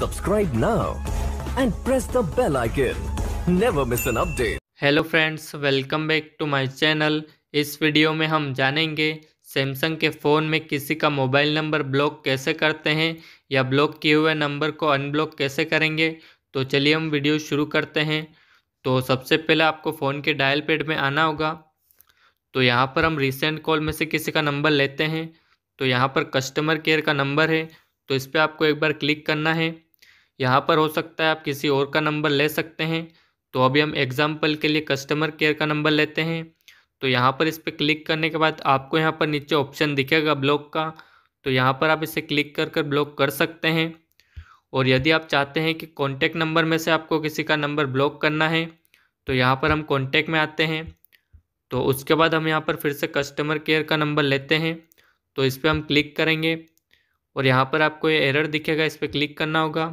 Subscribe now and press the bell icon. Never miss an update. Hello friends welcome back to my channel इस video में हम जानेंगे Samsung के phone में किसी का मोबाइल नंबर ब्लॉक कैसे करते हैं या ब्लॉक किए हुए नंबर को अनब्लॉक कैसे करेंगे तो चलिए हम वीडियो शुरू करते हैं तो सबसे पहले आपको फ़ोन के डायल पेड में आना होगा तो यहाँ पर हम रिसेंट कॉल में से किसी का नंबर लेते हैं तो यहाँ पर कस्टमर केयर का नंबर है तो इस पर आपको एक बार क्लिक करना है यहाँ पर हो सकता है आप किसी और का नंबर ले सकते हैं तो अभी हम एग्जाम्पल के लिए कस्टमर केयर का नंबर लेते हैं तो यहाँ पर इस पर क्लिक करने के बाद आपको यहाँ पर नीचे ऑप्शन दिखेगा ब्लॉक का तो यहाँ पर आप इसे क्लिक कर कर ब्लॉक कर सकते हैं और यदि आप चाहते हैं कि कॉन्टैक्ट नंबर में से आपको किसी का नंबर ब्लॉक करना है तो यहाँ पर हम कॉन्टैक्ट में आते हैं तो उसके बाद हम यहाँ पर फिर से कस्टमर केयर का नंबर लेते हैं तो इस पर हम क्लिक करेंगे और यहाँ पर आपको ये एरर दिखेगा इस पर क्लिक करना होगा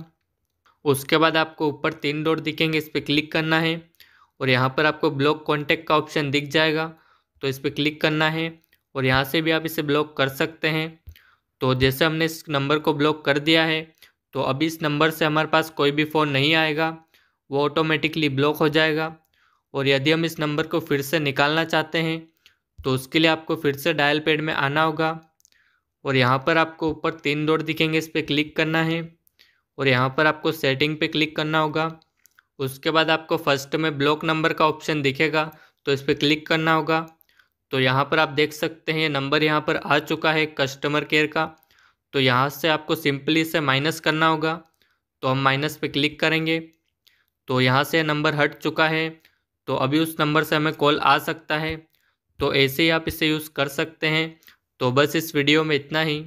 उसके बाद आपको ऊपर तीन डोर दिखेंगे इस पर क्लिक करना है और यहाँ पर आपको ब्लॉक कॉन्टैक्ट का ऑप्शन दिख जाएगा तो इस पर क्लिक करना है और यहाँ से भी आप इसे ब्लॉक कर सकते हैं तो जैसे हमने इस नंबर को ब्लॉक कर दिया है तो अभी इस नंबर से हमारे पास कोई भी फ़ोन नहीं आएगा वो ऑटोमेटिकली ब्लॉक हो जाएगा और यदि हम इस नंबर को फिर से निकालना चाहते हैं तो उसके लिए आपको फिर से डायल पेड में आना होगा और यहाँ पर आपको ऊपर तीन डोर दिखेंगे इस पर क्लिक करना है और यहाँ पर आपको सेटिंग पे क्लिक करना होगा उसके बाद आपको फर्स्ट में ब्लॉक नंबर का ऑप्शन दिखेगा तो इस पर क्लिक करना होगा तो यहाँ पर आप देख सकते हैं नंबर यहाँ पर आ चुका है कस्टमर केयर का तो यहाँ से आपको सिंपली से माइनस करना होगा तो हम माइनस पे क्लिक करेंगे तो यहाँ से नंबर हट चुका है तो अभी उस नंबर से हमें कॉल आ सकता है तो ऐसे ही आप इसे यूज़ कर सकते हैं तो बस इस वीडियो में इतना ही